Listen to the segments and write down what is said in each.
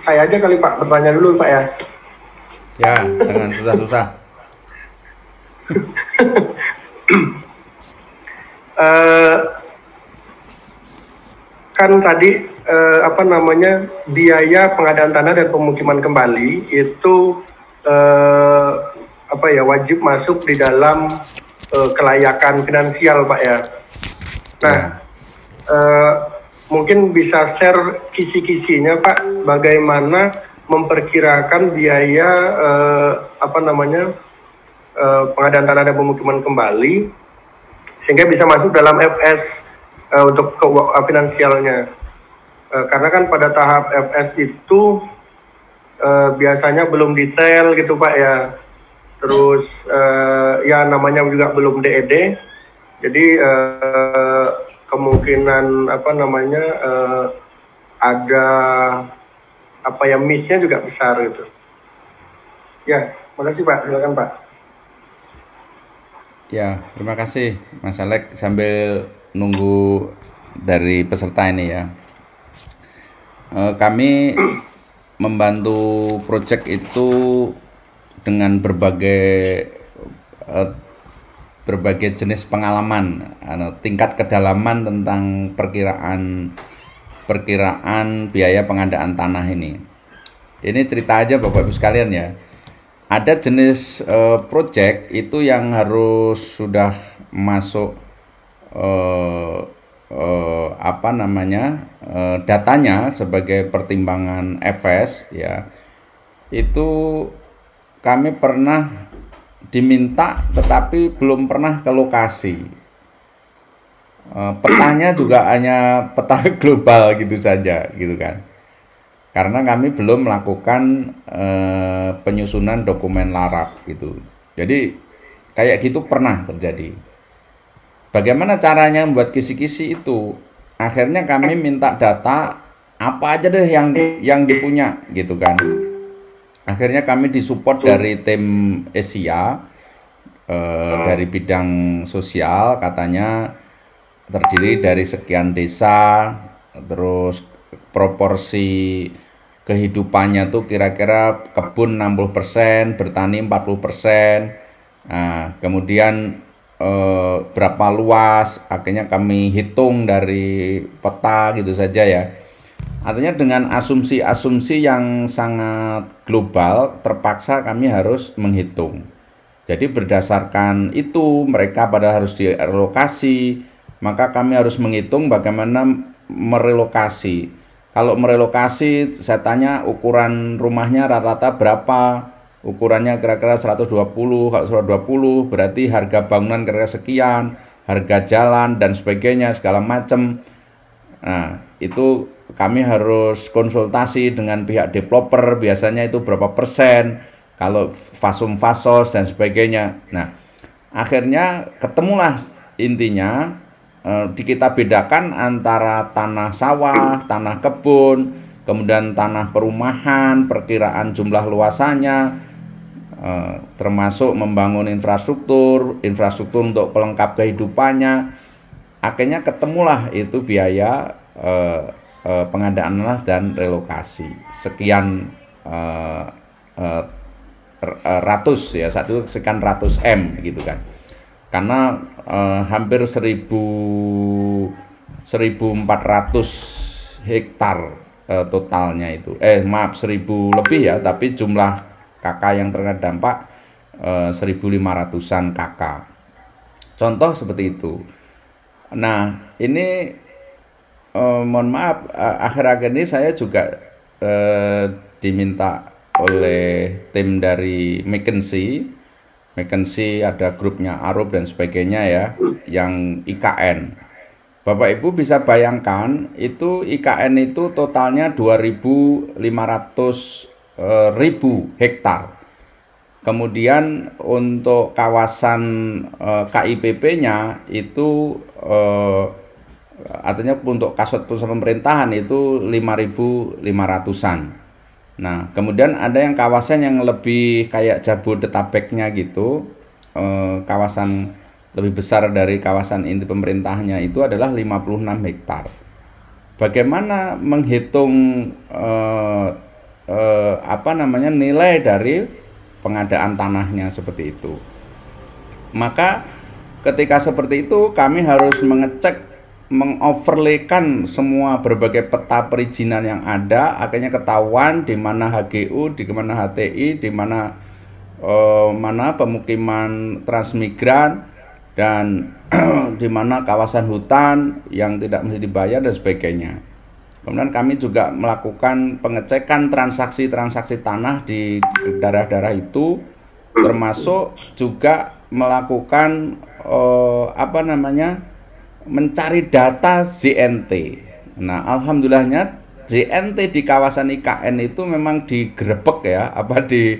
saya aja kali Pak bertanya dulu Pak ya. Ya, jangan susah-susah. uh, kan tadi uh, apa namanya biaya pengadaan tanah dan pemukiman kembali itu uh, apa ya wajib masuk di dalam uh, kelayakan finansial Pak ya. Nah, ya. Uh, mungkin bisa share kisi-kisinya Pak bagaimana memperkirakan biaya eh, apa namanya eh, pengadaan tanah dan pemukiman kembali sehingga bisa masuk dalam FS eh, untuk ke finansialnya eh, karena kan pada tahap FS itu eh, biasanya belum detail gitu Pak ya terus eh, ya namanya juga belum DED e jadi eh, kemungkinan apa namanya uh, ada apa ya missnya juga besar gitu. Ya, makasih Pak. Silakan Pak. Ya, terima kasih Mas Alek sambil nunggu dari peserta ini ya. Eh, kami membantu proyek itu dengan berbagai eh, berbagai jenis pengalaman, anu, tingkat kedalaman tentang perkiraan perkiraan biaya pengadaan tanah ini. Ini cerita aja Bapak Ibu sekalian ya. Ada jenis uh, project itu yang harus sudah masuk uh, uh, apa namanya? Uh, datanya sebagai pertimbangan FS ya. Itu kami pernah diminta tetapi belum pernah ke lokasi. Eh, petanya juga hanya peta global gitu saja gitu kan. Karena kami belum melakukan eh, penyusunan dokumen larap gitu. Jadi kayak gitu pernah terjadi. Bagaimana caranya membuat kisi-kisi itu? Akhirnya kami minta data apa aja deh yang yang dipunya gitu kan akhirnya kami disupport dari tim Asia uh, dari bidang sosial katanya terdiri dari sekian desa terus proporsi kehidupannya tuh kira-kira kebun 60%, bertani 40%. Nah, kemudian eh, berapa luas akhirnya kami hitung dari peta gitu saja ya Artinya dengan asumsi-asumsi yang sangat global terpaksa kami harus menghitung. Jadi berdasarkan itu mereka pada harus direlokasi, maka kami harus menghitung bagaimana merelokasi. Kalau merelokasi saya tanya ukuran rumahnya rata-rata berapa? Ukurannya kira-kira 120, kalau 120 berarti harga bangunan kira-kira sekian, harga jalan dan sebagainya segala macam. Nah, itu kami harus konsultasi dengan pihak developer biasanya itu berapa persen kalau fasum fasos dan sebagainya nah akhirnya ketemulah intinya eh, di kita bedakan antara tanah sawah tanah kebun kemudian tanah perumahan perkiraan jumlah luasannya eh, termasuk membangun infrastruktur infrastruktur untuk pelengkap kehidupannya akhirnya ketemulah itu biaya eh, eh, pengadaan lah dan relokasi. Sekian eh, eh, eh, ratus ya satu sekian ratus m gitu kan. Karena eh, hampir seribu seribu empat ratus hektar eh, totalnya itu. Eh maaf seribu lebih ya, tapi jumlah kakak yang terkena dampak eh, lima ratusan kakak. Contoh seperti itu. Nah, ini Eh, mohon maaf akhir-akhir ini saya juga eh, diminta oleh tim dari McKinsey McKinsey ada grupnya Arup dan sebagainya ya yang IKN Bapak Ibu bisa bayangkan itu IKN itu totalnya 2.500 eh, ribu hektar Kemudian untuk kawasan eh, KIPP-nya itu eh, artinya untuk kasut pusat pemerintahan itu 5.500-an. Nah, kemudian ada yang kawasan yang lebih kayak Jabodetabeknya gitu, eh, kawasan lebih besar dari kawasan inti pemerintahnya itu adalah 56 hektar. Bagaimana menghitung eh, eh, apa namanya nilai dari pengadaan tanahnya seperti itu? Maka ketika seperti itu kami harus mengecek mengoverlaykan semua berbagai peta perizinan yang ada akhirnya ketahuan di mana HGU, di mana HTI, di mana eh, mana pemukiman transmigran dan di mana kawasan hutan yang tidak mesti dibayar dan sebagainya. Kemudian kami juga melakukan pengecekan transaksi-transaksi tanah di daerah-daerah itu termasuk juga melakukan eh, apa namanya? mencari data ZNT. Nah, alhamdulillahnya ZNT di kawasan IKN itu memang digerebek ya, apa di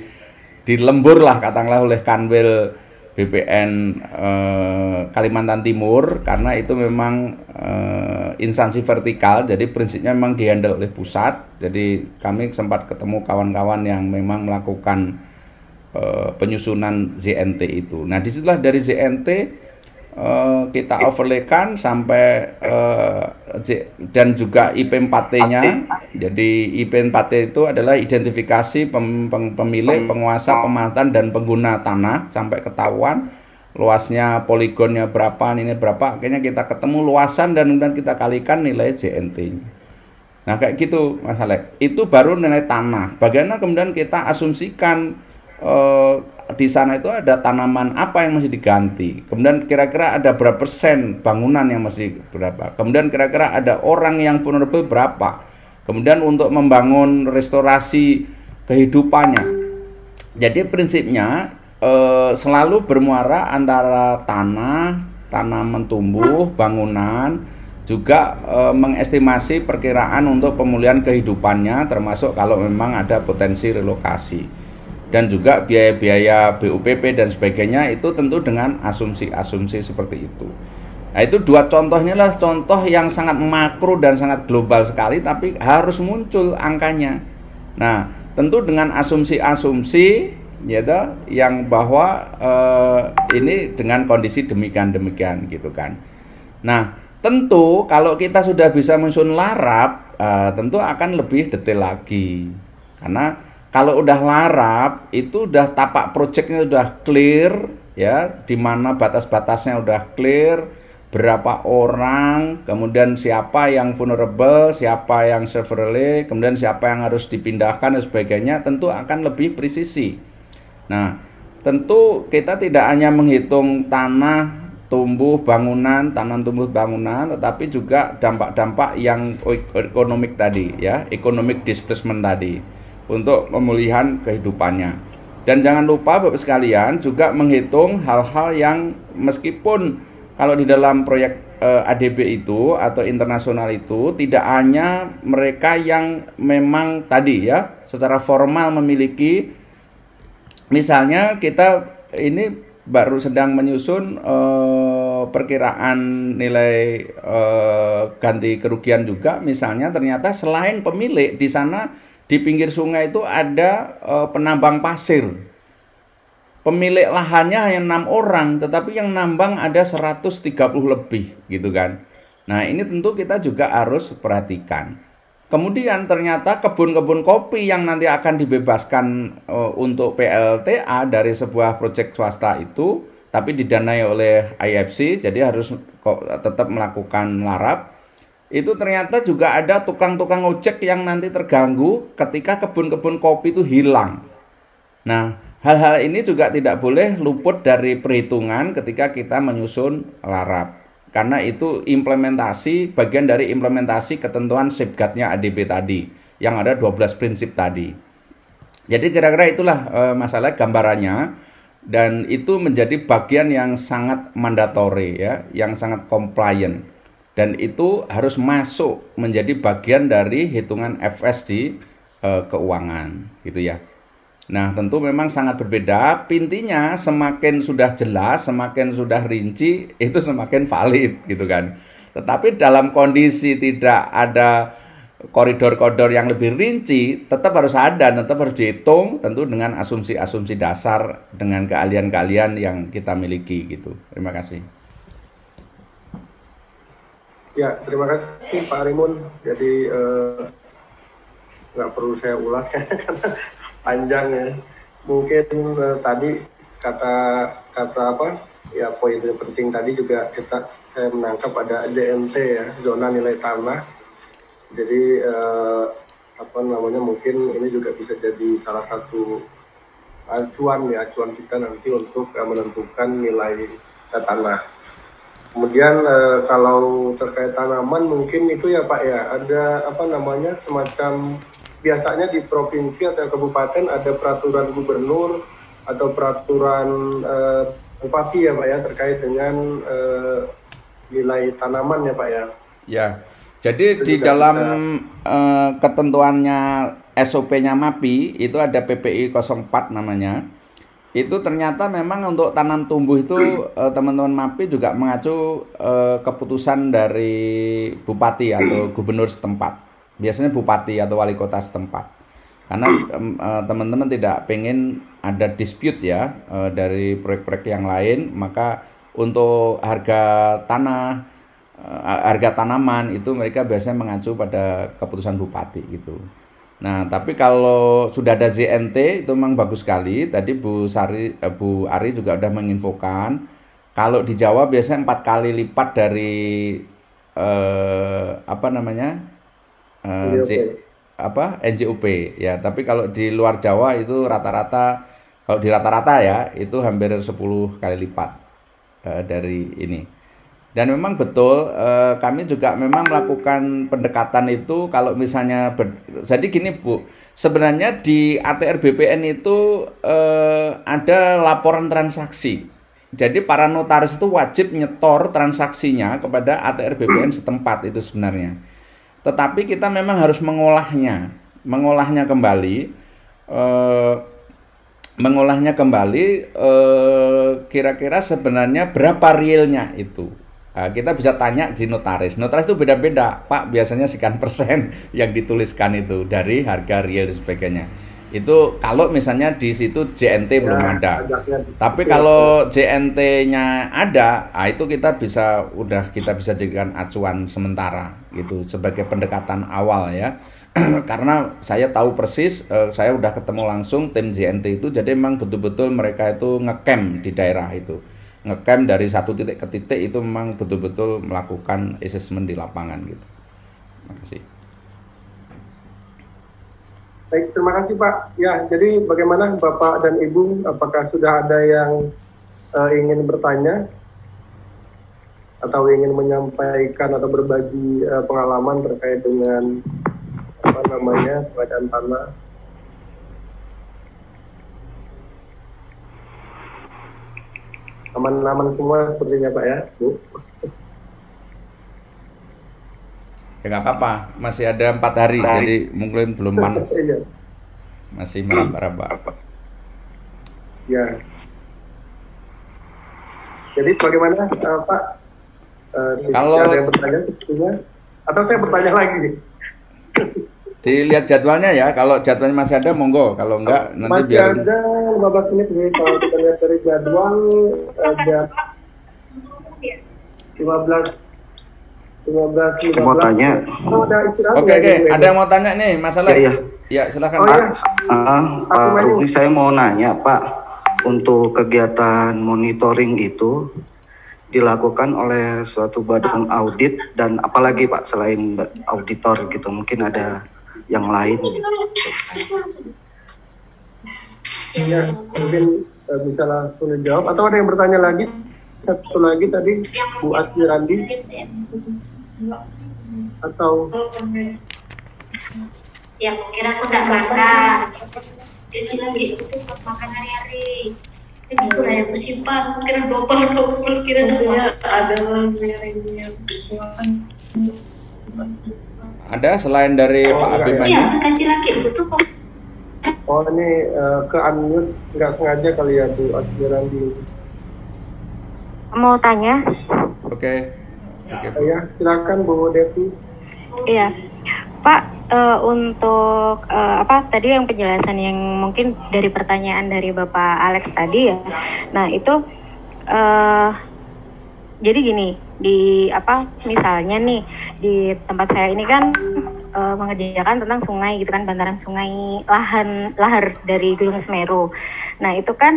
dilembur lah katakanlah oleh Kanwil BPN eh, Kalimantan Timur karena itu memang eh, instansi vertikal jadi prinsipnya memang dihandle oleh pusat jadi kami sempat ketemu kawan-kawan yang memang melakukan eh, penyusunan ZNT itu nah disitulah dari ZNT kita eh, kita overlaykan sampai uh, dan juga IP4T-nya. Jadi IP4T itu adalah identifikasi pem, pem, pemilik, penguasa, oh. pemantan dan pengguna tanah sampai ketahuan luasnya poligonnya berapa, ini berapa. Akhirnya kita ketemu luasan dan kemudian kita kalikan nilai JNT-nya. Nah kayak gitu Mas Alek. Itu baru nilai tanah. Bagaimana kemudian kita asumsikan eh, di sana itu ada tanaman apa yang masih diganti. Kemudian kira-kira ada berapa persen bangunan yang masih berapa. Kemudian kira-kira ada orang yang vulnerable berapa. Kemudian untuk membangun restorasi kehidupannya. Jadi prinsipnya eh, selalu bermuara antara tanah, tanaman tumbuh, bangunan, juga e, mengestimasi perkiraan untuk pemulihan kehidupannya termasuk kalau memang ada potensi relokasi dan juga biaya-biaya BUPP dan sebagainya itu tentu dengan asumsi-asumsi seperti itu. Nah, itu dua contohnya lah contoh yang sangat makro dan sangat global sekali tapi harus muncul angkanya. Nah, tentu dengan asumsi-asumsi ya toh, yang bahwa eh, ini dengan kondisi demikian-demikian gitu kan. Nah, tentu kalau kita sudah bisa menyusun larap eh, tentu akan lebih detail lagi. Karena kalau udah larap itu udah tapak projectnya udah clear ya, di mana batas-batasnya udah clear, berapa orang, kemudian siapa yang vulnerable, siapa yang severely, kemudian siapa yang harus dipindahkan dan sebagainya, tentu akan lebih presisi. Nah, tentu kita tidak hanya menghitung tanah tumbuh bangunan, tanah tumbuh bangunan, tetapi juga dampak-dampak yang ekonomik tadi ya, ekonomik displacement tadi untuk pemulihan kehidupannya. Dan jangan lupa Bapak sekalian juga menghitung hal-hal yang meskipun kalau di dalam proyek eh, ADB itu atau internasional itu tidak hanya mereka yang memang tadi ya secara formal memiliki misalnya kita ini baru sedang menyusun eh, perkiraan nilai eh, ganti kerugian juga misalnya ternyata selain pemilik di sana di pinggir sungai itu ada e, penambang pasir. Pemilik lahannya hanya enam orang, tetapi yang nambang ada 130 lebih gitu kan. Nah ini tentu kita juga harus perhatikan. Kemudian ternyata kebun-kebun kopi yang nanti akan dibebaskan e, untuk PLTA dari sebuah proyek swasta itu, tapi didanai oleh IFC, jadi harus tetap melakukan larap itu ternyata juga ada tukang-tukang ojek yang nanti terganggu ketika kebun-kebun kopi itu hilang. Nah, hal-hal ini juga tidak boleh luput dari perhitungan ketika kita menyusun larap. Karena itu implementasi bagian dari implementasi ketentuan safeguardnya adb tadi yang ada 12 prinsip tadi. Jadi kira-kira itulah e, masalah gambarannya dan itu menjadi bagian yang sangat mandatori ya, yang sangat compliant dan itu harus masuk menjadi bagian dari hitungan FS e, eh, keuangan gitu ya. Nah, tentu memang sangat berbeda. Pintinya semakin sudah jelas, semakin sudah rinci, itu semakin valid gitu kan. Tetapi dalam kondisi tidak ada koridor-koridor yang lebih rinci, tetap harus ada, tetap harus dihitung tentu dengan asumsi-asumsi dasar dengan keahlian-keahlian yang kita miliki gitu. Terima kasih. Ya, terima kasih Pak Arimun. Jadi eh, nggak uh, perlu saya ulas karena, panjang ya. Mungkin uh, tadi kata kata apa? Ya poin yang penting tadi juga kita saya menangkap ada JNT ya, zona nilai tanah. Jadi uh, apa namanya mungkin ini juga bisa jadi salah satu acuan ya acuan kita nanti untuk menentukan nilai tanah Kemudian eh, kalau terkait tanaman mungkin itu ya Pak ya ada apa namanya semacam biasanya di provinsi atau kabupaten ada peraturan gubernur atau peraturan eh, bupati ya Pak ya terkait dengan eh, nilai tanaman ya Pak ya. Ya. Jadi itu di dalam bisa. ketentuannya SOP-nya MAPI itu ada PPI 04 namanya itu ternyata memang untuk tanam tumbuh itu eh, teman-teman MAPI juga mengacu eh, keputusan dari bupati atau hmm. gubernur setempat. Biasanya bupati atau wali kota setempat. Karena hmm. eh, teman-teman tidak pengen ada dispute ya dari proyek-proyek yang lain, maka untuk harga tanah harga tanaman itu mereka biasanya mengacu pada keputusan bupati gitu. Nah, tapi kalau sudah ada ZNT itu memang bagus sekali. Tadi Bu Sari eh, Bu Ari juga sudah menginfokan kalau di Jawa biasanya empat kali lipat dari eh, apa namanya? Eh, C, apa NJUP ya. Tapi kalau di luar Jawa itu rata-rata kalau di rata-rata ya itu hampir 10 kali lipat eh, dari ini. Dan memang betul eh, kami juga memang melakukan pendekatan itu kalau misalnya ber, jadi gini Bu, sebenarnya di ATR BPN itu eh, ada laporan transaksi. Jadi para notaris itu wajib nyetor transaksinya kepada ATR BPN setempat itu sebenarnya. Tetapi kita memang harus mengolahnya, mengolahnya kembali eh, mengolahnya kembali eh, kira-kira eh, kira -kira sebenarnya berapa realnya itu. Eh, kita bisa tanya di notaris. Notaris itu beda-beda, Pak. Biasanya sekian persen yang dituliskan itu dari harga real dan sebagainya. Itu kalau misalnya di situ JNT ya, belum ada. Ya, Tapi kalau JNT-nya ada, nah itu kita bisa udah kita bisa jadikan acuan sementara gitu sebagai pendekatan awal ya. Karena saya tahu persis, eh, saya udah ketemu langsung tim JNT itu, jadi memang betul-betul mereka itu ngecamp di daerah itu ngecamp dari satu titik ke titik itu memang betul-betul melakukan assessment di lapangan gitu. Terima kasih. Baik, terima kasih Pak. Ya, jadi bagaimana Bapak dan Ibu, apakah sudah ada yang uh, ingin bertanya atau ingin menyampaikan atau berbagi uh, pengalaman terkait dengan apa namanya keadaan tanah? aman-aman semua sepertinya Pak ya, Bu. Ya nggak apa-apa, masih ada empat hari, hari, jadi mungkin belum iya, panas. iya. Masih meraba-raba. Ya. Jadi bagaimana uh, Pak? Uh, Kalau ada yang bertanya, atau saya bertanya lagi. Dilihat jadwalnya ya, kalau jadwalnya masih ada monggo, kalau enggak nanti masih biar. Masih ada 15 menit nih, kalau kita lihat dari jadwal ada 15 15, Mau tanya. Oh, oke oke, ya, okay. ada yang mau tanya nih masalah. Ya, ya. ya silakan. Oh, Pak, ya. uh, Pak Rudi saya mau nanya Pak, untuk kegiatan monitoring itu dilakukan oleh suatu badan audit dan apalagi Pak selain auditor gitu mungkin ada yang lain gitu. Ya, mungkin eh, bisa langsung dijawab atau ada yang bertanya lagi? Satu lagi tadi Bu Asmirandi atau Ya, kira aku tidak makan gaji lagi itu buat makan hari-hari Itu ya, juga ada yang simpan kira dua dua double kira ada lah ada yang ada selain dari oh, Pak Abi Iya, kaji laki butuh kok. Oh ini uh, ke unmute nggak sengaja kali ya Bu Asbiran di. Mau tanya? Oke. Okay. Okay. ya silakan Bu Devi. Iya, Pak uh, untuk uh, apa tadi yang penjelasan yang mungkin dari pertanyaan dari Bapak Alex tadi ya. Nah itu uh, jadi gini di apa misalnya nih di tempat saya ini kan e, mengerjakan tentang sungai gitu kan bantaran sungai lahan lahar dari Gunung Semeru. Nah itu kan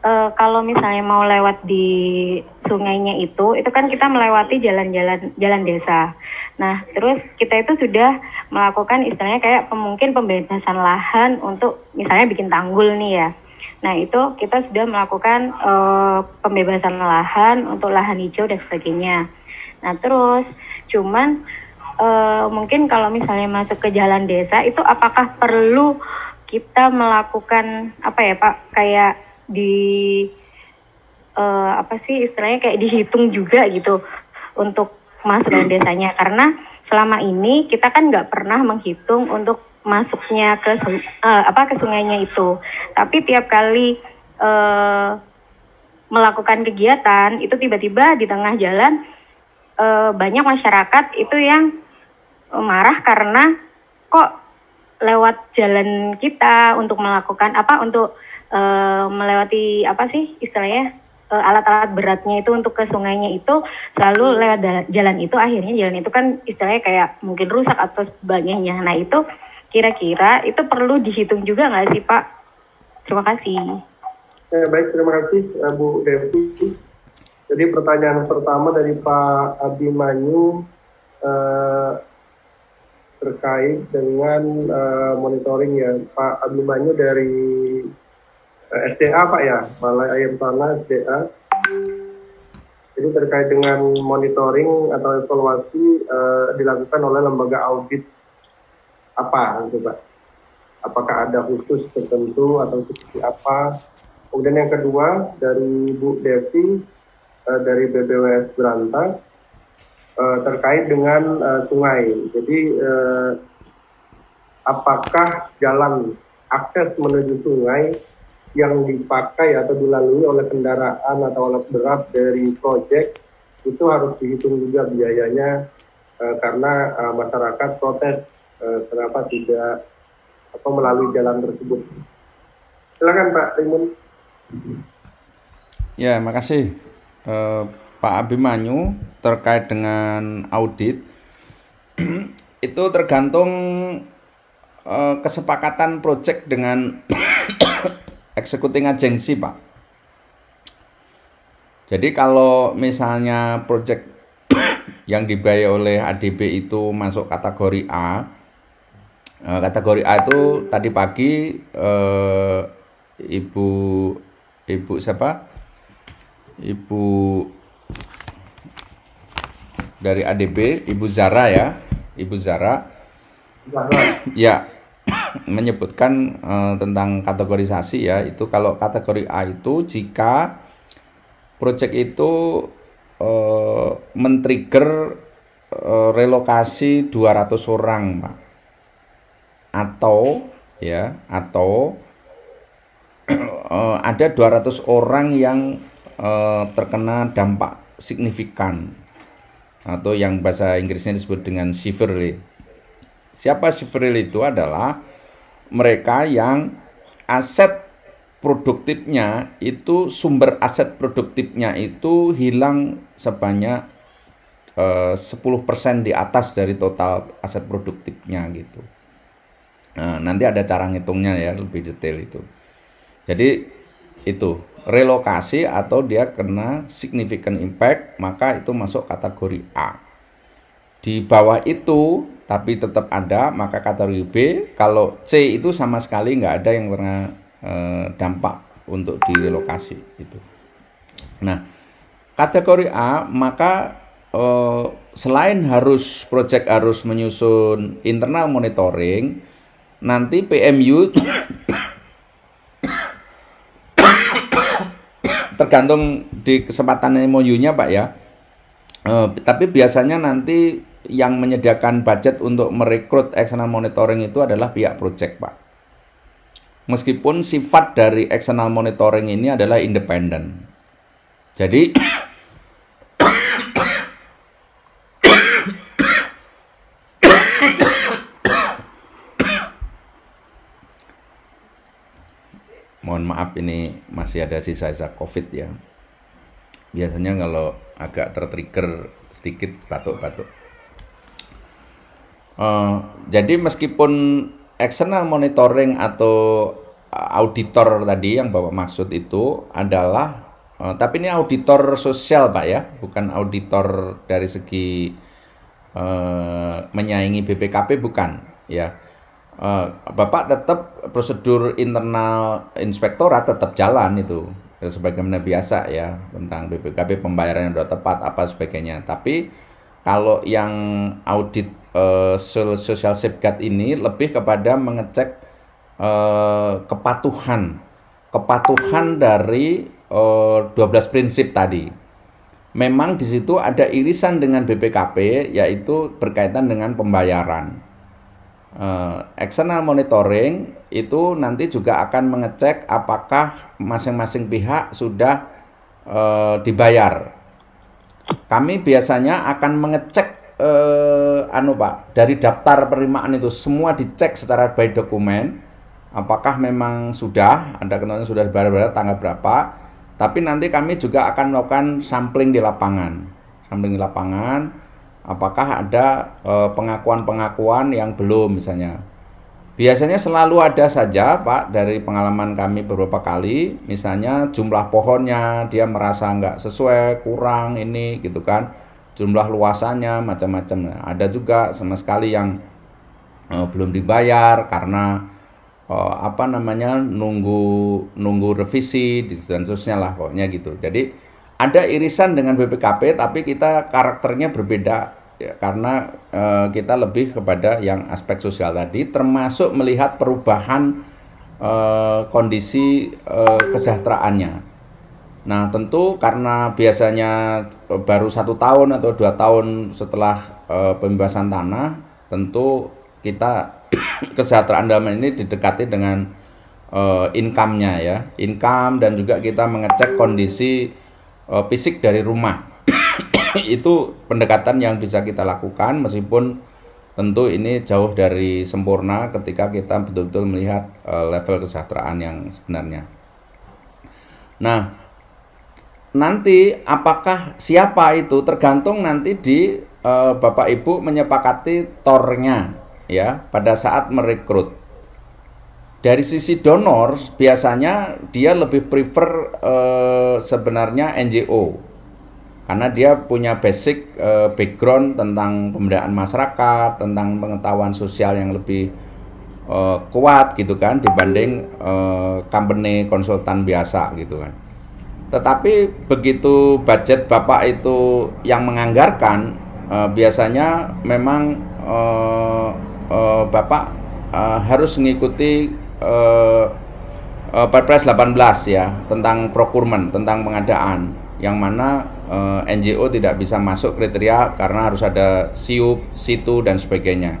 e, kalau misalnya mau lewat di sungainya itu itu kan kita melewati jalan-jalan jalan desa. Nah terus kita itu sudah melakukan istilahnya kayak mungkin pembebasan lahan untuk misalnya bikin tanggul nih ya. Nah, itu kita sudah melakukan uh, pembebasan lahan untuk lahan hijau dan sebagainya. Nah, terus cuman uh, mungkin kalau misalnya masuk ke jalan desa itu apakah perlu kita melakukan apa ya, Pak? Kayak di uh, apa sih istilahnya kayak dihitung juga gitu untuk masuk ke desanya karena selama ini kita kan nggak pernah menghitung untuk masuknya ke uh, apa ke sungainya itu. Tapi tiap kali uh, melakukan kegiatan itu tiba-tiba di tengah jalan uh, banyak masyarakat itu yang marah karena kok lewat jalan kita untuk melakukan apa untuk uh, melewati apa sih istilahnya alat-alat beratnya itu untuk ke sungainya itu selalu lewat jalan itu akhirnya jalan itu kan istilahnya kayak mungkin rusak atau sebagainya. Nah itu Kira-kira itu perlu dihitung juga nggak sih Pak? Terima kasih. Eh, baik, terima kasih eh, Bu Devi. Jadi pertanyaan pertama dari Pak Abimanyu eh, terkait dengan eh, monitoring ya Pak Abimanyu dari eh, SDA Pak ya Balai Ayam Tanah SDA. Jadi terkait dengan monitoring atau evaluasi eh, dilakukan oleh lembaga audit apa gitu Pak? Apakah ada khusus tertentu atau seperti apa? Kemudian yang kedua dari Bu Devi uh, dari BBWS Berantas uh, terkait dengan uh, sungai. Jadi uh, apakah jalan akses menuju sungai yang dipakai atau dilalui oleh kendaraan atau alat berat dari proyek itu harus dihitung juga biayanya uh, karena uh, masyarakat protes Eh, kenapa tidak apa melalui jalan tersebut. Silakan Pak Timun. Ya, makasih eh, Pak Abimanyu terkait dengan audit itu tergantung eh, kesepakatan proyek dengan eksekuting agensi, Pak. Jadi kalau misalnya proyek yang dibayar oleh ADB itu masuk kategori A, Eh, kategori A itu tadi pagi eh, ibu ibu siapa ibu dari ADB ibu Zara ya ibu Zara ya menyebutkan eh, tentang kategorisasi ya itu kalau kategori A itu jika proyek itu eh, men-trigger eh, relokasi 200 orang Pak atau ya atau eh, ada 200 orang yang eh, terkena dampak signifikan atau yang bahasa Inggrisnya disebut dengan severely. Siapa severely itu adalah mereka yang aset produktifnya itu sumber aset produktifnya itu hilang sebanyak eh, 10% di atas dari total aset produktifnya gitu. Nah, nanti ada cara ngitungnya ya lebih detail itu. Jadi itu relokasi atau dia kena significant impact maka itu masuk kategori A. Di bawah itu tapi tetap ada maka kategori B. Kalau C itu sama sekali nggak ada yang kena eh, dampak untuk di direlokasi itu. Nah kategori A maka eh, selain harus project harus menyusun internal monitoring nanti PMU tergantung di kesempatan MOU-nya Pak ya. Uh, tapi biasanya nanti yang menyediakan budget untuk merekrut external monitoring itu adalah pihak project Pak. Meskipun sifat dari external monitoring ini adalah independen. Jadi ini masih ada sisa-sisa COVID ya. Biasanya kalau agak tertrigger sedikit batuk-batuk. Uh, jadi meskipun external monitoring atau auditor tadi yang bapak maksud itu adalah uh, tapi ini auditor sosial pak ya, bukan auditor dari segi uh, menyaingi BPKP bukan ya Eh, bapak tetap prosedur internal inspektorat tetap jalan itu sebagaimana biasa ya tentang BPKB pembayaran yang sudah tepat apa sebagainya. Tapi kalau yang audit uh, social safeguard ini lebih kepada mengecek uh, kepatuhan kepatuhan dari uh, 12 prinsip tadi. Memang di situ ada irisan dengan BPKP yaitu berkaitan dengan pembayaran Uh, external monitoring itu nanti juga akan mengecek apakah masing-masing pihak sudah uh, dibayar. Kami biasanya akan mengecek uh, anu Pak, dari daftar penerimaan itu semua dicek secara by dokumen apakah memang sudah anda kenalnya sudah dibayar tanggal berapa. Tapi nanti kami juga akan melakukan sampling di lapangan. Sampling di lapangan apakah ada eh, pengakuan-pengakuan yang belum misalnya. Biasanya selalu ada saja Pak dari pengalaman kami beberapa kali, misalnya jumlah pohonnya dia merasa nggak sesuai, kurang ini gitu kan, jumlah luasannya macam-macam. Nah, ada juga sama sekali yang eh, belum dibayar karena eh, apa namanya nunggu nunggu revisi dan seterusnya lah pokoknya gitu. Jadi ada irisan dengan BPKP tapi kita karakternya berbeda ya, karena e, kita lebih kepada yang aspek sosial tadi termasuk melihat perubahan e, kondisi e, kesejahteraannya. Nah tentu karena biasanya baru satu tahun atau dua tahun setelah e, pembebasan tanah tentu kita kesejahteraan dalam ini didekati dengan uh, income-nya ya income dan juga kita mengecek kondisi uh, fisik dari rumah. itu pendekatan yang bisa kita lakukan meskipun tentu ini jauh dari sempurna ketika kita betul-betul melihat uh, level kesejahteraan yang sebenarnya. Nah, nanti apakah siapa itu tergantung nanti di uh, Bapak Ibu menyepakati tornya ya pada saat merekrut dari sisi donor biasanya dia lebih prefer uh, sebenarnya NGO karena dia punya basic uh, background tentang pemberdayaan masyarakat, tentang pengetahuan sosial yang lebih uh, kuat gitu kan dibanding uh, company konsultan biasa gitu kan. Tetapi begitu budget Bapak itu yang menganggarkan uh, biasanya memang uh, uh, Bapak uh, harus mengikuti uh, uh, Perpres 18 ya tentang procurement tentang pengadaan yang mana uh, eh, NGO tidak bisa masuk kriteria karena harus ada siup, situ dan sebagainya.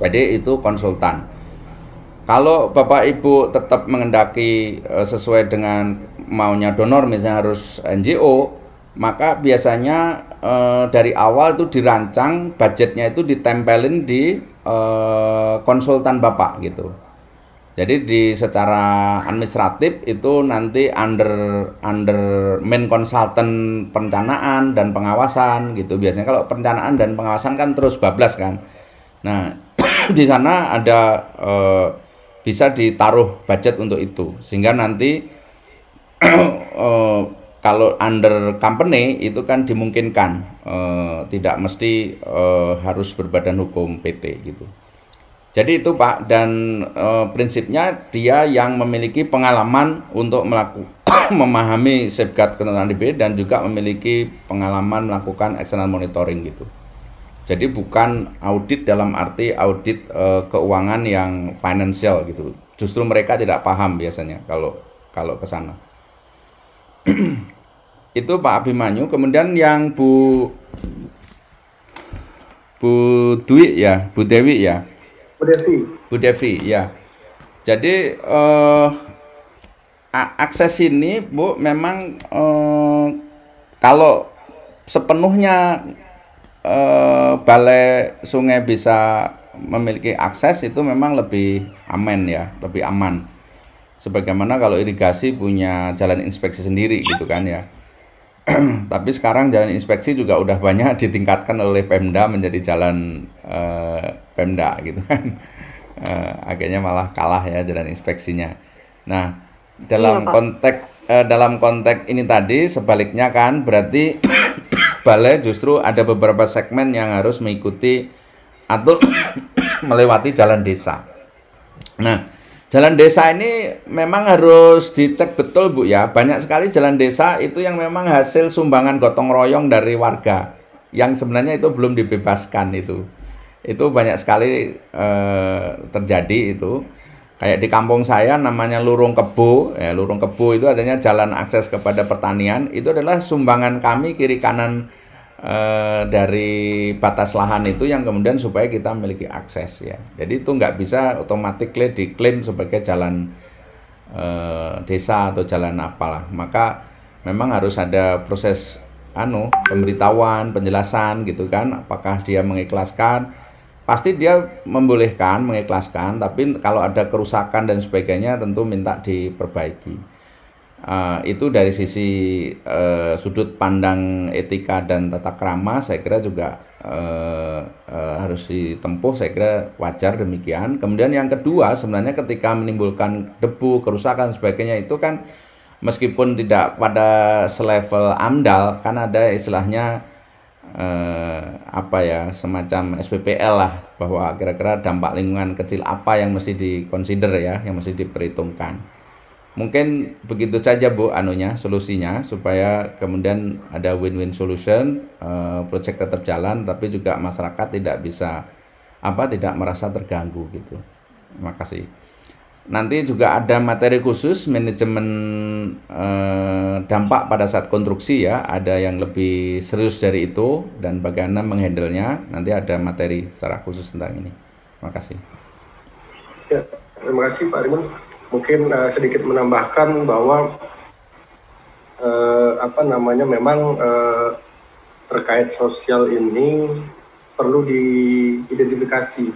Jadi itu konsultan. Kalau Bapak Ibu tetap mengendaki uh, sesuai dengan maunya donor misalnya harus NGO, maka biasanya e, dari awal itu dirancang budgetnya itu ditempelin di e, konsultan Bapak gitu. Jadi di secara administratif itu nanti under under main konsultan perencanaan dan pengawasan gitu. Biasanya kalau perencanaan dan pengawasan kan terus bablas kan. Nah, di sana ada e, bisa ditaruh budget untuk itu sehingga nanti e, kalau under company itu kan dimungkinkan e, tidak mesti harus berbadan hukum PT gitu. Jadi itu Pak dan e, prinsipnya dia yang memiliki pengalaman untuk melakukan memahami safeguard ketentuan DB dan juga memiliki pengalaman melakukan external monitoring gitu. Jadi bukan audit dalam arti audit e, keuangan yang financial gitu. Justru mereka tidak paham biasanya kalau kalau ke sana. itu Pak Abimanyu. Kemudian yang Bu Bu Dwi ya, Bu Dewi ya. Bu Devi. Bu Devi, ya. Jadi uh, akses ini, Bu, memang uh, kalau sepenuhnya uh, Balai Sungai bisa memiliki akses itu memang lebih aman ya, lebih aman. Sebagaimana kalau irigasi punya jalan inspeksi sendiri gitu kan ya. Tapi sekarang jalan inspeksi juga udah banyak ditingkatkan oleh Pemda menjadi jalan eh, Pemda gitu kan. Eh, akhirnya malah kalah ya jalan inspeksinya. Nah, dalam iya, konteks eh, dalam konteks ini tadi sebaliknya kan berarti balai justru ada beberapa segmen yang harus mengikuti atau melewati jalan desa. Nah, Jalan desa ini memang harus dicek betul Bu ya. Banyak sekali jalan desa itu yang memang hasil sumbangan gotong royong dari warga yang sebenarnya itu belum dibebaskan itu. Itu banyak sekali eh, terjadi itu. Kayak di kampung saya namanya Lurung Kebo. Ya, Lurung Kebo itu adanya jalan akses kepada pertanian. Itu adalah sumbangan kami kiri kanan Eh, dari batas lahan itu yang kemudian supaya kita memiliki akses ya. Jadi itu nggak bisa otomatis diklaim sebagai jalan eh, desa atau jalan apalah. Maka memang harus ada proses anu pemberitahuan, penjelasan gitu kan. Apakah dia mengikhlaskan? Pasti dia membolehkan mengikhlaskan, tapi kalau ada kerusakan dan sebagainya tentu minta diperbaiki uh, itu dari sisi uh, sudut pandang etika dan tata krama saya kira juga uh, uh, harus ditempuh saya kira wajar demikian kemudian yang kedua sebenarnya ketika menimbulkan debu kerusakan sebagainya itu kan meskipun tidak pada selevel amdal kan ada istilahnya uh, apa ya semacam SPPL lah bahwa kira-kira dampak lingkungan kecil apa yang mesti dikonsider ya yang mesti diperhitungkan. Mungkin begitu saja Bu anunya solusinya supaya kemudian ada win-win solution, uh, eh, proyek tetap jalan tapi juga masyarakat tidak bisa apa tidak merasa terganggu gitu. Terima kasih. Nanti juga ada materi khusus manajemen eh, dampak pada saat konstruksi ya, ada yang lebih serius dari itu dan bagaimana menghandlenya. Nanti ada materi secara khusus tentang ini. Terima kasih. Ya, terima kasih Pak Rimun mungkin uh, sedikit menambahkan bahwa uh, apa namanya memang uh, terkait sosial ini perlu diidentifikasi.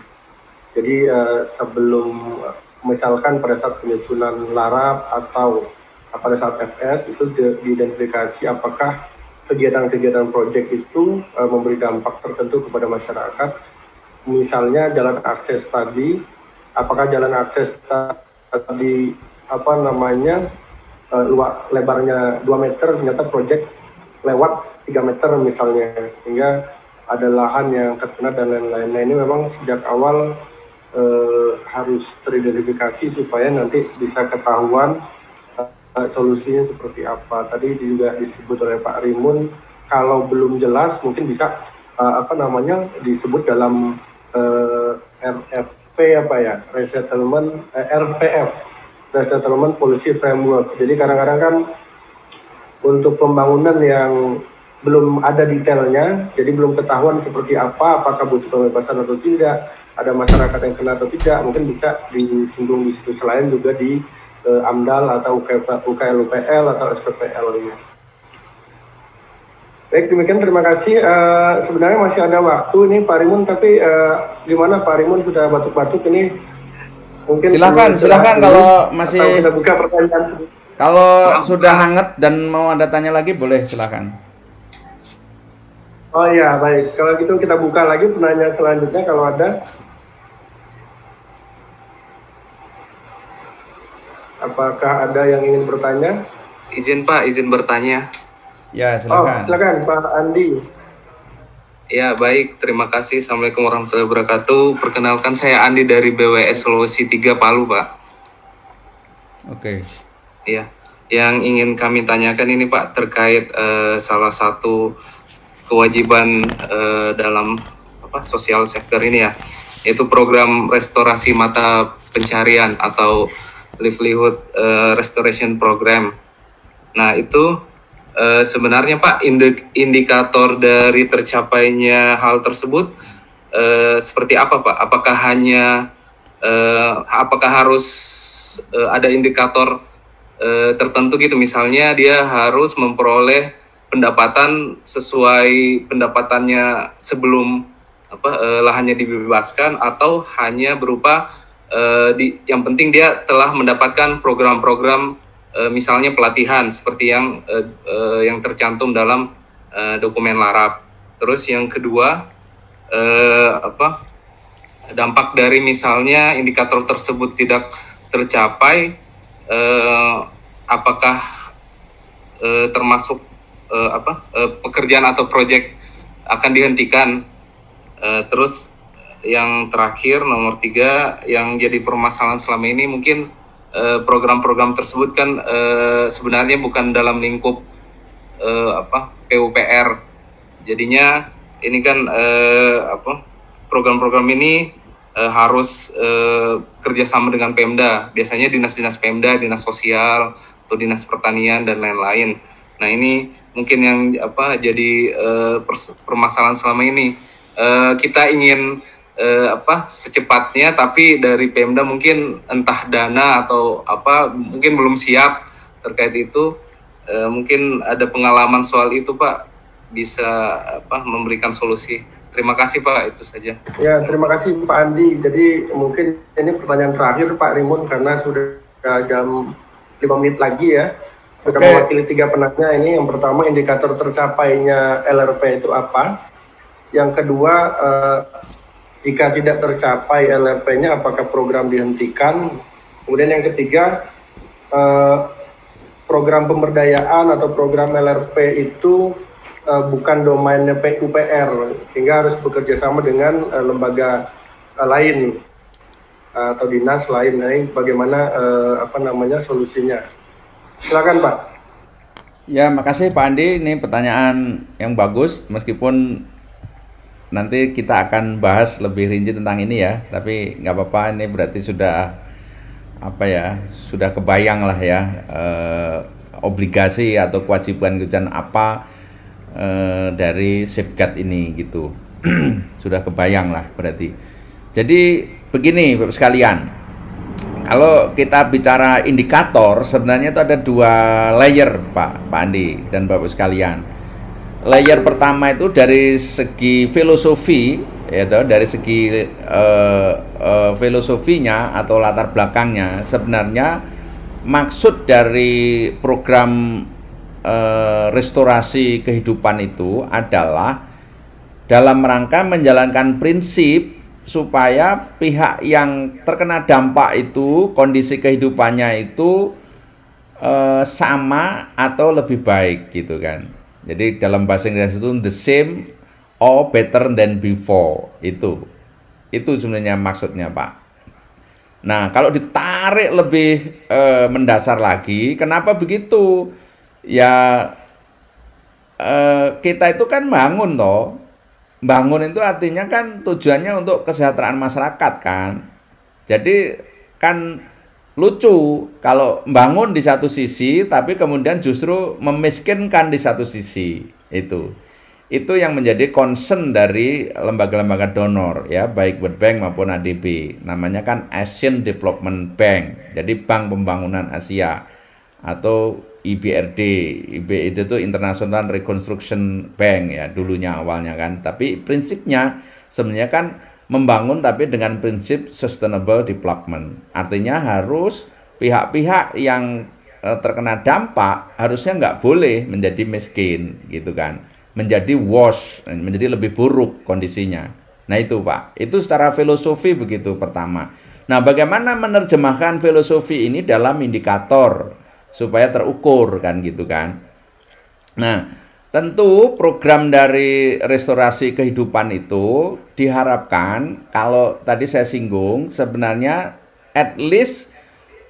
Jadi uh, sebelum misalkan pada saat penyusunan larap atau pada saat FS itu diidentifikasi apakah kegiatan-kegiatan proyek itu uh, memberi dampak tertentu kepada masyarakat. Misalnya jalan akses tadi, apakah jalan akses tadi di apa namanya eh, luar lebarnya 2 meter ternyata proyek lewat 3 meter misalnya sehingga ada lahan yang terkena dan lain-lain. Nah ini memang sejak awal eh, harus teridentifikasi supaya nanti bisa ketahuan eh, solusinya seperti apa. Tadi juga disebut oleh Pak Rimun, kalau belum jelas mungkin bisa eh, apa namanya disebut dalam eh, RF RP apa ya resettlement eh, RPF resettlement polisi framework jadi kadang-kadang kan untuk pembangunan yang belum ada detailnya jadi belum ketahuan seperti apa apakah butuh pembebasan atau tidak ada masyarakat yang kena atau tidak mungkin bisa disinggung di situ selain juga di eh, AMDAL atau UKL UPL atau SPPL ini. Baik, demikian terima kasih. Uh, sebenarnya masih ada waktu nih Pak Rimun, tapi uh, gimana Pak Rimun sudah batuk-batuk ini? Mungkin silakan, silakan dulu, kalau masih buka pertanyaan. Kalau sudah hangat dan mau ada tanya lagi boleh silakan. Oh ya, baik. Kalau gitu kita buka lagi penanya selanjutnya kalau ada. Apakah ada yang ingin bertanya? Izin Pak, izin bertanya. Ya, oh, silakan. Oh, silakan Pak Andi. Ya, baik. Terima kasih. Assalamualaikum warahmatullahi wabarakatuh. Perkenalkan saya Andi dari BWS Sulawesi 3 Palu, Pak. Oke. Okay. Ya, yang ingin kami tanyakan ini Pak terkait uh, salah satu kewajiban uh, dalam apa sosial sektor ini ya, yaitu program restorasi mata pencarian atau livelihood uh, restoration program. Nah, itu Eh, sebenarnya Pak indikator dari tercapainya hal tersebut uh, seperti apa Pak? Apakah hanya uh, apakah harus uh, ada indikator uh, tertentu gitu misalnya dia harus memperoleh pendapatan sesuai pendapatannya sebelum apa uh, lahannya dibebaskan atau hanya berupa uh, di yang penting dia telah mendapatkan program-program Eh, misalnya pelatihan seperti yang eh, eh, yang tercantum dalam dokumen Larap. Terus yang kedua apa dampak dari misalnya indikator tersebut tidak tercapai apakah termasuk apa pekerjaan atau proyek akan dihentikan. terus yang terakhir nomor tiga yang jadi permasalahan selama ini mungkin Eh, program-program tersebut kan eh, sebenarnya bukan dalam lingkup eh, apa PUPR. Jadinya ini kan apa program-program ini harus kerjasama dengan Pemda. Biasanya dinas-dinas Pemda, dinas sosial, atau dinas pertanian dan lain-lain. Nah ini mungkin yang apa jadi permasalahan selama ini. kita ingin eh, apa secepatnya tapi dari Pemda mungkin entah dana atau apa mungkin belum siap terkait itu eh, mungkin ada pengalaman soal itu Pak bisa apa memberikan solusi terima kasih Pak itu saja ya terima kasih Pak Andi jadi mungkin ini pertanyaan terakhir Pak Rimun karena sudah jam 5 menit lagi ya okay. mewakili tiga penatnya ini yang pertama indikator tercapainya LRP itu apa yang kedua eh, jika tidak tercapai LRP-nya, apakah program dihentikan? Kemudian yang ketiga, eh, program pemberdayaan atau program LRP itu eh, bukan domainnya PUPR, sehingga harus bekerja sama dengan eh, lembaga eh, lain atau dinas lain. Nah, ini bagaimana eh, apa namanya solusinya? Silakan Pak. Ya, makasih Pak Andi. Ini pertanyaan yang bagus, meskipun nanti kita akan bahas lebih rinci tentang ini ya tapi nggak apa-apa ini berarti sudah apa ya sudah kebayang lah ya eh, obligasi atau kewajiban-kewajiban apa eh, dari safeguard ini gitu sudah kebayang lah berarti jadi begini bapak sekalian kalau kita bicara indikator sebenarnya itu ada dua layer pak Pak Andi dan bapak sekalian layer pertama itu dari segi filosofi yaitu dari segi uh, uh, filosofinya atau latar belakangnya sebenarnya maksud dari program uh, restorasi kehidupan itu adalah dalam rangka menjalankan prinsip supaya pihak yang terkena dampak itu kondisi kehidupannya itu uh, sama atau lebih baik gitu kan jadi dalam bahasa Inggris itu the same or better than before itu. Itu sebenarnya maksudnya, Pak. Nah, kalau ditarik lebih eh, mendasar lagi, kenapa begitu? Ya eh, kita itu kan bangun toh. Bangun itu artinya kan tujuannya untuk kesejahteraan masyarakat kan. Jadi kan lucu kalau bangun di satu sisi tapi kemudian justru memiskinkan di satu sisi itu itu yang menjadi concern dari lembaga-lembaga donor ya baik World Bank maupun ADB namanya kan Asian Development Bank jadi Bank Pembangunan Asia atau IBRD IB itu tuh International Reconstruction Bank ya dulunya awalnya kan tapi prinsipnya sebenarnya kan membangun tapi dengan prinsip sustainable development. Artinya harus pihak-pihak yang eh, terkena dampak harusnya nggak boleh menjadi miskin gitu kan. Menjadi wash, menjadi lebih buruk kondisinya. Nah itu Pak, itu secara filosofi begitu pertama. Nah bagaimana menerjemahkan filosofi ini dalam indikator supaya terukur kan gitu kan. Nah tentu program dari restorasi kehidupan itu diharapkan kalau tadi saya singgung sebenarnya at least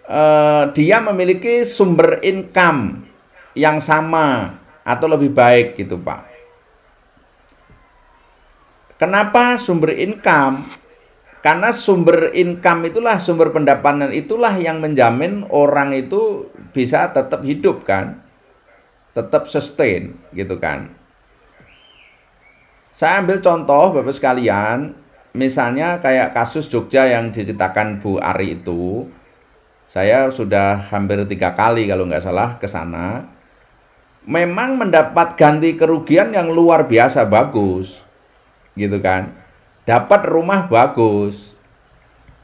uh, dia memiliki sumber income yang sama atau lebih baik gitu Pak. Kenapa sumber income? Karena sumber income itulah sumber pendapatan itulah yang menjamin orang itu bisa tetap hidup kan, tetap sustain gitu kan. Saya ambil contoh Bapak sekalian, misalnya kayak kasus Jogja yang diceritakan Bu Ari itu, saya sudah hampir tiga kali kalau nggak salah ke sana. Memang mendapat ganti kerugian yang luar biasa bagus, gitu kan? Dapat rumah bagus,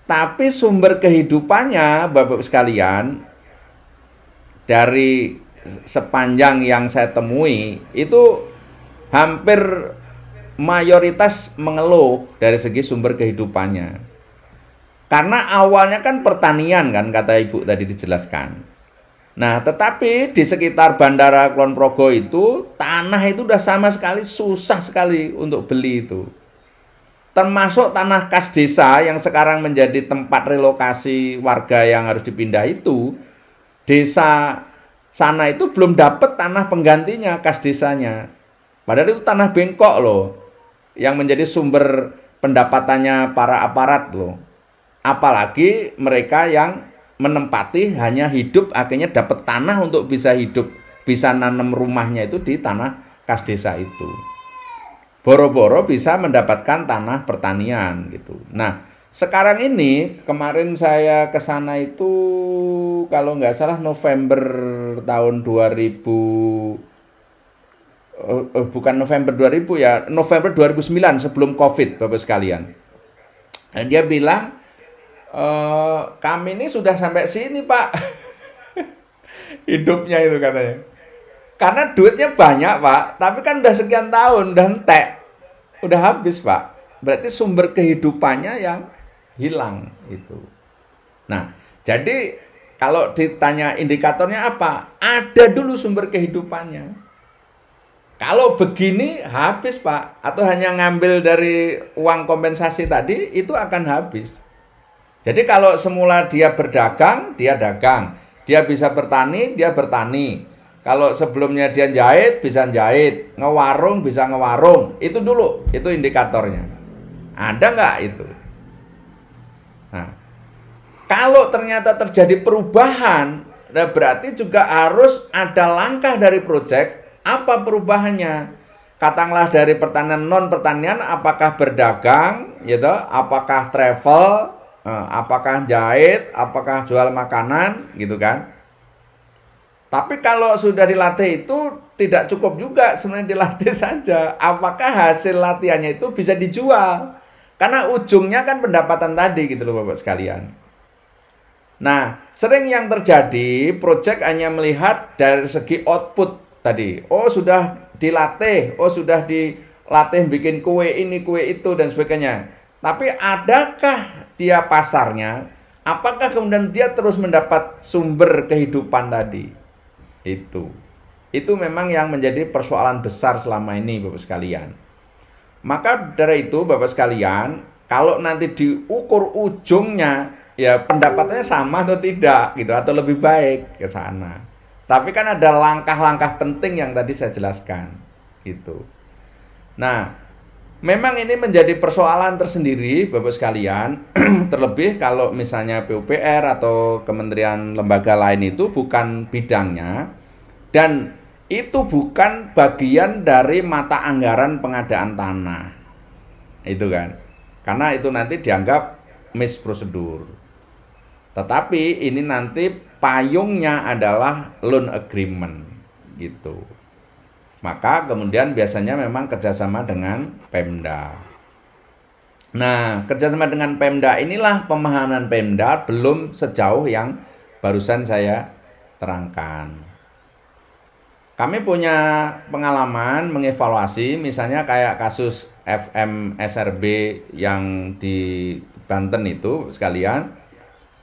tapi sumber kehidupannya Bapak sekalian dari sepanjang yang saya temui itu hampir mayoritas mengeluh dari segi sumber kehidupannya. Karena awalnya kan pertanian kan kata Ibu tadi dijelaskan. Nah, tetapi di sekitar Bandara Progo itu tanah itu sudah sama sekali susah sekali untuk beli itu. Termasuk tanah kas desa yang sekarang menjadi tempat relokasi warga yang harus dipindah itu, desa sana itu belum dapat tanah penggantinya kas desanya. Padahal itu tanah bengkok loh yang menjadi sumber pendapatannya para aparat loh. Apalagi mereka yang menempati hanya hidup akhirnya dapat tanah untuk bisa hidup, bisa nanam rumahnya itu di tanah kas desa itu. Boro-boro bisa mendapatkan tanah pertanian gitu. Nah, sekarang ini kemarin saya ke sana itu kalau nggak salah November tahun 2000 uh, uh, bukan November 2000 ya, November 2009 sebelum Covid Bapak sekalian. Dan dia bilang e, kami ini sudah sampai sini, Pak. Hidupnya itu katanya. Karena duitnya banyak, Pak, tapi kan udah sekian tahun, udah entek. Udah habis, Pak. Berarti sumber kehidupannya yang hilang itu. Nah, jadi kalau ditanya indikatornya apa? Ada dulu sumber kehidupannya. Kalau begini habis Pak, atau hanya ngambil dari uang kompensasi tadi itu akan habis. Jadi kalau semula dia berdagang, dia dagang. Dia bisa bertani, dia bertani. Kalau sebelumnya dia jahit, bisa jahit. Ngewarung, bisa ngewarung. Itu dulu, itu indikatornya. Ada nggak itu? Nah, kalau ternyata terjadi perubahan, nah berarti juga harus ada langkah dari proyek apa perubahannya? Katakanlah dari pertanian non pertanian apakah berdagang gitu, apakah travel, eh, apakah jahit, apakah jual makanan gitu kan. Tapi kalau sudah dilatih itu tidak cukup juga sebenarnya dilatih saja. Apakah hasil latihannya itu bisa dijual? Karena ujungnya kan pendapatan tadi gitu loh Bapak sekalian. Nah, sering yang terjadi project hanya melihat dari segi output tadi. Oh sudah dilatih, oh sudah dilatih bikin kue ini, kue itu dan sebagainya. Tapi adakah dia pasarnya? Apakah kemudian dia terus mendapat sumber kehidupan tadi? Itu. Itu memang yang menjadi persoalan besar selama ini Bapak sekalian. Maka dari itu Bapak sekalian, kalau nanti diukur ujungnya ya pendapatannya sama atau tidak gitu atau lebih baik ke sana. Tapi kan ada langkah-langkah penting yang tadi saya jelaskan. Gitu. Nah, memang ini menjadi persoalan tersendiri Bapak sekalian, terlebih kalau misalnya PUPR atau kementerian lembaga lain itu bukan bidangnya dan itu bukan bagian dari mata anggaran pengadaan tanah. Itu kan. Karena itu nanti dianggap misprosedur. Tetapi ini nanti payungnya adalah loan agreement gitu. Maka kemudian biasanya memang kerjasama dengan Pemda. Nah, kerjasama dengan Pemda inilah pemahaman Pemda belum sejauh yang barusan saya terangkan. Kami punya pengalaman mengevaluasi misalnya kayak kasus FM SRB yang di Banten itu sekalian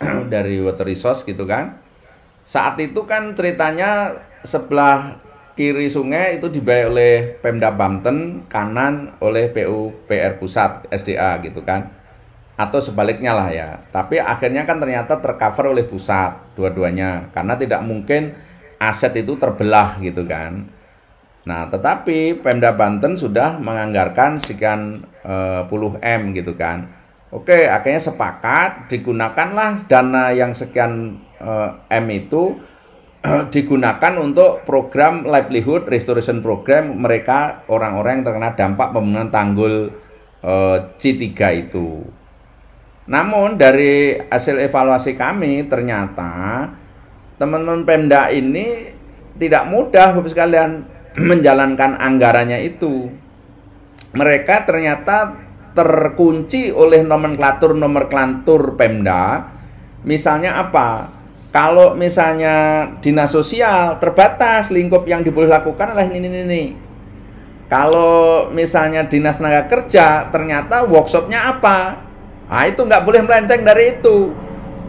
dari water resource gitu kan saat itu kan ceritanya sebelah kiri sungai itu dibayar oleh Pemda Banten, kanan oleh PUPR Pusat SDA gitu kan. Atau sebaliknya lah ya. Tapi akhirnya kan ternyata tercover oleh pusat dua-duanya karena tidak mungkin aset itu terbelah gitu kan. Nah, tetapi Pemda Banten sudah menganggarkan sekian eh, puluh M gitu kan. Oke, akhirnya sepakat digunakanlah dana yang sekian Eh, M itu digunakan untuk program livelihood restoration program mereka orang-orang yang terkena dampak pembangunan tanggul eh, C3 itu. Namun dari hasil evaluasi kami ternyata teman-teman Pemda ini tidak mudah Bapak sekalian menjalankan anggarannya itu. Mereka ternyata terkunci oleh nomenklatur-nomenklatur Pemda. Misalnya apa? kalau misalnya dinas sosial terbatas lingkup yang diboleh lakukan adalah ini ini ini kalau misalnya dinas tenaga kerja ternyata workshopnya apa nah itu nggak boleh melenceng dari itu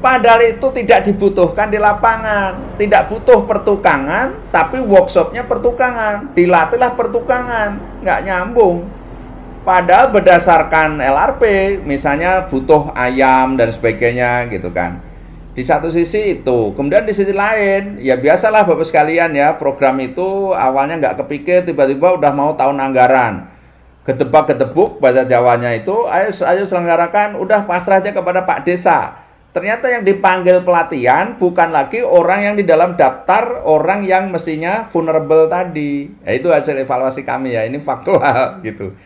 padahal itu tidak dibutuhkan di lapangan tidak butuh pertukangan tapi workshopnya pertukangan dilatihlah pertukangan nggak nyambung padahal berdasarkan LRP misalnya butuh ayam dan sebagainya gitu kan di satu sisi itu kemudian di sisi lain ya biasalah bapak sekalian ya program itu awalnya nggak kepikir tiba-tiba udah mau tahun anggaran gedebak gedebuk bahasa Jawanya itu ayo ayo selenggarakan udah pasrah aja kepada Pak Desa ternyata yang dipanggil pelatihan bukan lagi orang yang di dalam daftar orang yang mestinya vulnerable tadi ya, itu hasil evaluasi kami ya ini faktual gitu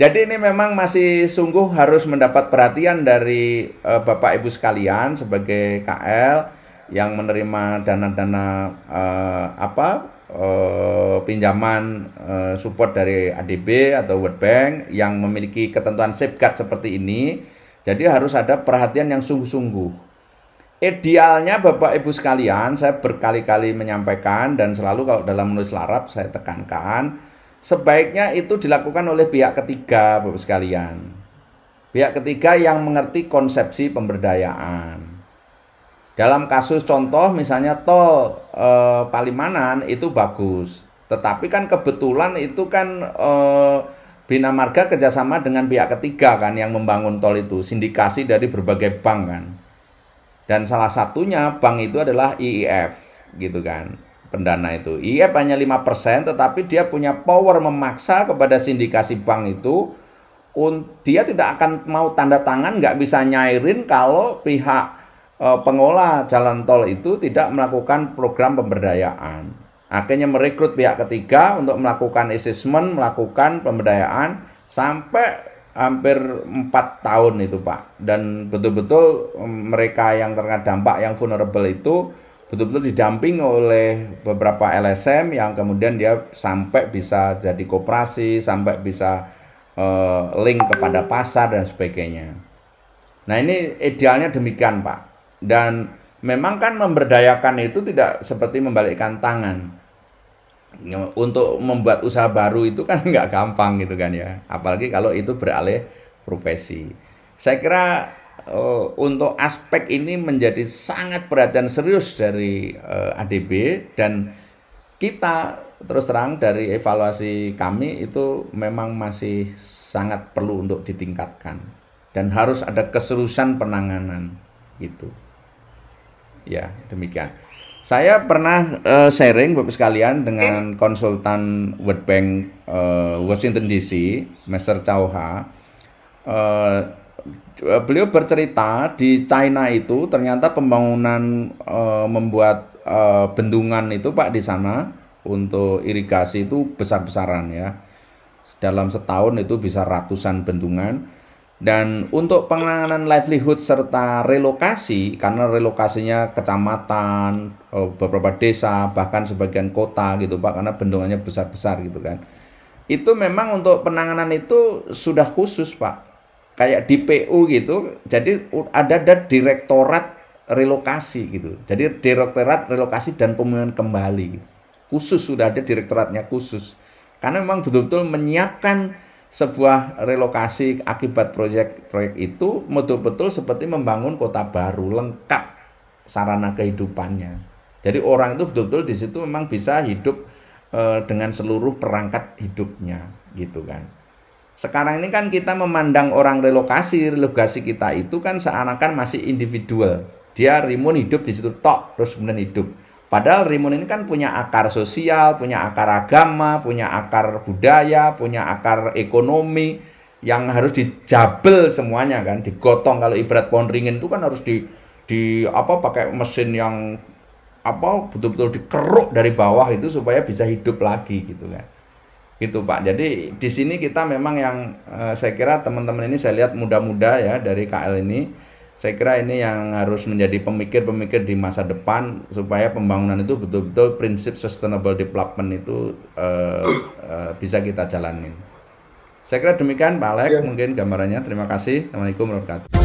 jadi ini memang masih sungguh harus mendapat perhatian dari uh, Bapak Ibu sekalian sebagai KL yang menerima dana-dana uh, apa uh, pinjaman uh, support dari ADB atau World Bank yang memiliki ketentuan safeguard seperti ini. Jadi harus ada perhatian yang sungguh-sungguh. Idealnya Bapak Ibu sekalian, saya berkali-kali menyampaikan dan selalu kalau dalam menulis larap saya tekankan sebaiknya itu dilakukan oleh pihak ketiga Bapak sekalian. Pihak ketiga yang mengerti konsepsi pemberdayaan. Dalam kasus contoh misalnya tol e, Palimanan itu bagus, tetapi kan kebetulan itu kan e, Bina Marga kerjasama dengan pihak ketiga kan yang membangun tol itu, sindikasi dari berbagai bank kan. Dan salah satunya bank itu adalah IIF gitu kan pendana itu. IF hanya 5% tetapi dia punya power memaksa kepada sindikasi bank itu dia tidak akan mau tanda tangan nggak bisa nyairin kalau pihak eh, pengolah jalan tol itu tidak melakukan program pemberdayaan. Akhirnya merekrut pihak ketiga untuk melakukan assessment, melakukan pemberdayaan sampai hampir empat tahun itu Pak. Dan betul-betul mm, mereka yang terkena dampak yang vulnerable itu betul-betul didamping oleh beberapa LSM yang kemudian dia sampai bisa jadi koperasi, sampai bisa uh, link kepada pasar dan sebagainya. Nah ini idealnya demikian Pak. Dan memang kan memberdayakan itu tidak seperti membalikkan tangan. Untuk membuat usaha baru itu kan nggak gampang gitu kan ya. Apalagi kalau itu beralih profesi. Saya kira uh, untuk aspek ini menjadi sangat perhatian serius dari uh, eh, ADB dan kita terus terang dari evaluasi kami itu memang masih sangat perlu untuk ditingkatkan dan harus ada keseriusan penanganan gitu. Ya, demikian. Saya pernah uh, sharing Bapak sekalian dengan konsultan World Bank uh, Washington DC, Mr. Chauha. Uh, Eh, beliau bercerita di China itu ternyata pembangunan e, membuat e, bendungan itu Pak di sana untuk irigasi itu besar-besaran ya. Dalam setahun itu bisa ratusan bendungan dan untuk penanganan livelihood serta relokasi karena relokasinya kecamatan, beberapa desa, bahkan sebagian kota gitu Pak karena bendungannya besar-besar gitu kan. Itu memang untuk penanganan itu sudah khusus Pak kayak di PU gitu. Jadi ada ada direktorat relokasi gitu. Jadi direktorat relokasi dan pemulihan kembali. Khusus sudah ada direktoratnya khusus. Karena memang betul-betul menyiapkan sebuah relokasi akibat proyek-proyek itu betul-betul seperti membangun kota baru lengkap sarana kehidupannya. Jadi orang itu betul-betul di situ memang bisa hidup eh, dengan seluruh perangkat hidupnya gitu kan. Sekarang ini kan kita memandang orang relokasi, relokasi kita itu kan seakan-akan masih individual. Dia rimun hidup di situ tok, terus kemudian hidup. Padahal rimun ini kan punya akar sosial, punya akar agama, punya akar budaya, punya akar ekonomi yang harus dijabel semuanya kan, digotong kalau ibarat pohon ringin itu kan harus di di apa pakai mesin yang apa betul-betul dikeruk dari bawah itu supaya bisa hidup lagi gitu kan gitu Pak. Jadi di sini kita memang yang uh, saya kira teman-teman ini saya lihat muda-muda ya dari KL ini. Saya kira ini yang harus menjadi pemikir-pemikir di masa depan supaya pembangunan itu betul-betul prinsip sustainable development itu uh, uh, bisa kita jalani. Saya kira demikian Pak Alek ya. mungkin gambarannya. Terima kasih. Assalamualaikum warahmatullahi wabarakatuh.